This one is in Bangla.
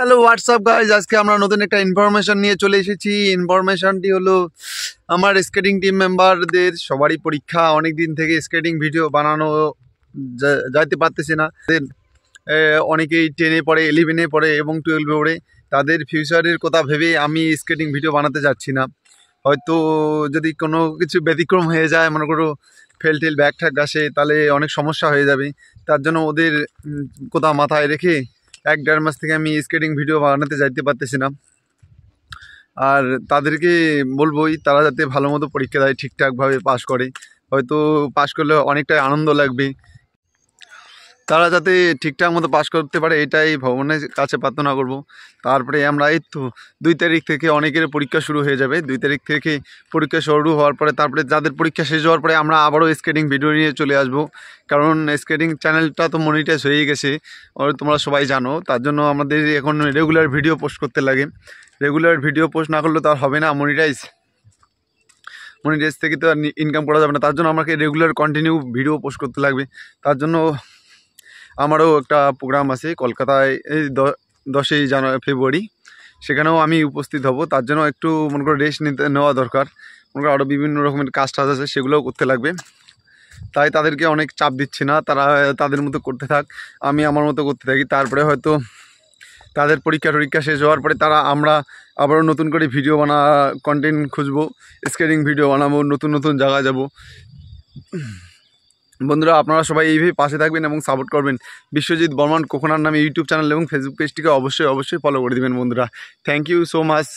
হ্যালো হোয়াটসঅ্যাপ গাইজ আজকে আমরা নতুন একটা ইনফরমেশান নিয়ে চলে এসেছি ইনফরমেশানটি হলো আমার স্কেটিং টিম মেম্বারদের সবারই পরীক্ষা অনেক দিন থেকে স্কেটিং ভিডিও বানানো যাইতে পারতেছে না অনেকেই টেনে পড়ে ইলেভেনে পড়ে এবং টুয়েলভে পড়ে তাদের ফিউচারের কথা ভেবে আমি স্কেটিং ভিডিও বানাতে যাচ্ছি না হয়তো যদি কোনো কিছু ব্যতিক্রম হয়ে যায় মনে করো ফেল টেল ব্যাগ ঠ্যাগ আসে তাহলে অনেক সমস্যা হয়ে যাবে তার জন্য ওদের কথা মাথায় রেখে এক দেড় মাস থেকে আমি স্কেটিং ভিডিও বানাতে যাইতে পারতেছি না আর তাদেরকে বলবোই তারা যাতে ভালো মতো পরীক্ষা দেয় ঠিকঠাকভাবে পাশ করে হয়তো পাশ করলে অনেকটাই আনন্দ লাগবে তারা যাতে ঠিকঠাক মতো পাশ করতে পারে এটাই ভবনের কাছে প্রার্থনা করব তারপরে আমরা এই তো দুই তারিখ থেকে অনেকের পরীক্ষা শুরু হয়ে যাবে দুই তারিখ থেকে পরীক্ষা শুরু হওয়ার পরে তারপরে যাদের পরীক্ষা শেষ হওয়ার পরে আমরা আবারও স্কেটিং ভিডিও নিয়ে চলে আসব কারণ স্কেটিং চ্যানেলটা তো মনিটাইজ হয়ে গেছে ওর তোমরা সবাই জানো তার জন্য আমাদের এখন রেগুলার ভিডিও পোস্ট করতে লাগে রেগুলার ভিডিও পোস্ট না করলে তো আর হবে না মনিটাইজ মনিটাইজ থেকে তো আর ইনকাম করা যাবে না তার জন্য আমাকে রেগুলার কন্টিনিউ ভিডিও পোস্ট করতে লাগবে তার জন্য আমারও একটা প্রোগ্রাম আছে কলকাতায় এই দশই জানুয়ারি ফেব্রুয়ারি সেখানেও আমি উপস্থিত হব তার জন্য একটু মনে করো রেস্ট নিতে নেওয়া দরকার মনে করো আরও বিভিন্ন রকমের কাজ টাজ আছে সেগুলোও করতে লাগবে তাই তাদেরকে অনেক চাপ দিচ্ছি না তারা তাদের মতো করতে থাক আমি আমার মতো করতে থাকি তারপরে হয়তো তাদের পরীক্ষা টরীক্ষা শেষ হওয়ার পরে তারা আমরা আবারও নতুন করে ভিডিও বানা কন্টেন্ট খুঁজবো স্কেটিং ভিডিও বানাবো নতুন নতুন জায়গায় যাব বন্ধুরা আপনারা সবাই এইভাবে পাশে থাকবেন এবং সাপোর্ট করবেন বিশ্বজিৎ বর্মান কোকোনার নামে ইউটিউব চ্যানেল এবং ফেসবুক পেজটিকে অবশ্যই অবশ্যই ফলো করে দেবেন বন্ধুরা থ্যাংক ইউ সো মাচ